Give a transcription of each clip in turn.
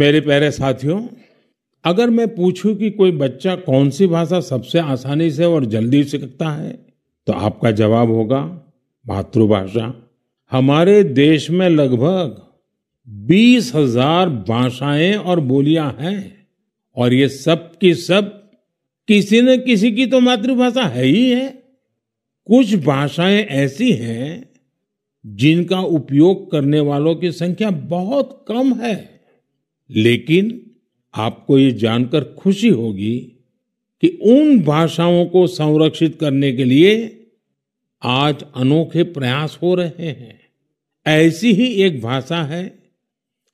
मेरे प्यारे साथियों अगर मैं पूछूं कि कोई बच्चा कौन सी भाषा सबसे आसानी से और जल्दी सीखता है तो आपका जवाब होगा मातृभाषा हमारे देश में लगभग बीस हजार भाषाएं और बोलियां हैं और ये सब की सब किसी न किसी की तो मातृभाषा है ही है कुछ भाषाएं ऐसी हैं जिनका उपयोग करने वालों की संख्या बहुत कम है लेकिन आपको ये जानकर खुशी होगी कि उन भाषाओं को संरक्षित करने के लिए आज अनोखे प्रयास हो रहे हैं ऐसी ही एक भाषा है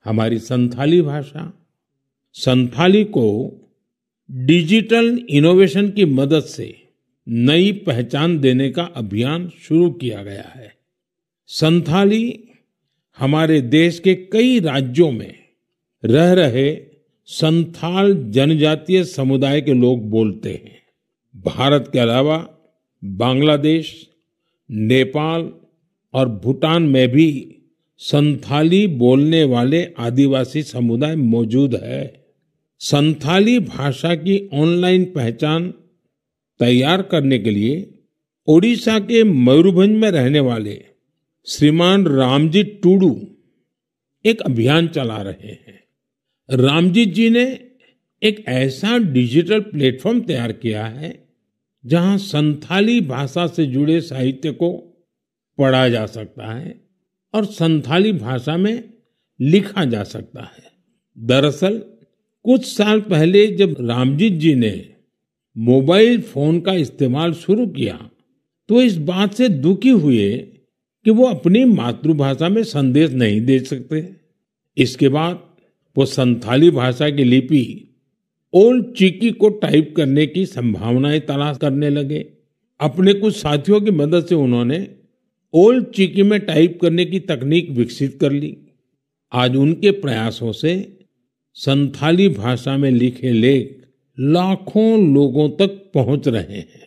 हमारी संथाली भाषा संथाली को डिजिटल इनोवेशन की मदद से नई पहचान देने का अभियान शुरू किया गया है संथाली हमारे देश के कई राज्यों में रह रहे संथाल जनजातीय समुदाय के लोग बोलते हैं भारत के अलावा बांग्लादेश नेपाल और भूटान में भी संथाली बोलने वाले आदिवासी समुदाय मौजूद है संथाली भाषा की ऑनलाइन पहचान तैयार करने के लिए ओडिशा के मयूरभंज में रहने वाले श्रीमान रामजी टूडू एक अभियान चला रहे हैं रामजीत जी ने एक ऐसा डिजिटल प्लेटफॉर्म तैयार किया है जहां संथाली भाषा से जुड़े साहित्य को पढ़ा जा सकता है और संथाली भाषा में लिखा जा सकता है दरअसल कुछ साल पहले जब रामजीत जी ने मोबाइल फोन का इस्तेमाल शुरू किया तो इस बात से दुखी हुए कि वो अपनी मातृभाषा में संदेश नहीं दे सकते इसके बाद वो संथाली भाषा की लिपि ओल्ड चिकी को टाइप करने की संभावनाएं तलाश करने लगे अपने कुछ साथियों की मदद से उन्होंने ओल्ड चिकी में टाइप करने की तकनीक विकसित कर ली आज उनके प्रयासों से संथाली भाषा में लिखे लेख लाखों लोगों तक पहुंच रहे हैं